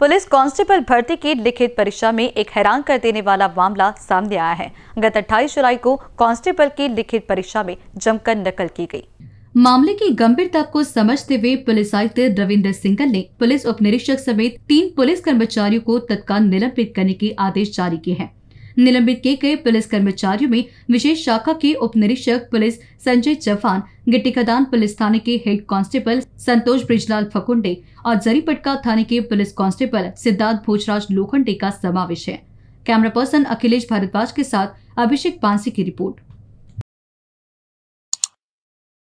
police constable भर्ती की लिखित परीक्षा में एक हैरान कर देने वाला मामला सामने आया है गत 28 जुलाई को कांस्टेबल की लिखित परीक्षा में जमकर नकल की गई मामले की गंभीरता को समझते हुए पुलिस आयुक्त रविंद्र सिंगल ने पुलिस उप निरीक्षक समेत तीन पुलिस कर्मचारियों को तत्काल निलंबित करने के आदेश जारी किए हैं निलंबित किए गए पुलिस कर्मचारियों में विशेष शाखा के उप निरीक्षक पुलिस संजय चौहान गिट्टीखदान पुलिस थाने के हेड कांस्टेबल संतोष ब्रिजलाल फकुंडे और जरीपटका थाने के पुलिस कांस्टेबल सिद्धार्थ भोजराज लोखंडे का समावेश है कैमरा पर्सन अखिलेश भारद्वाज के साथ अभिषेक पांसी की रिपोर्ट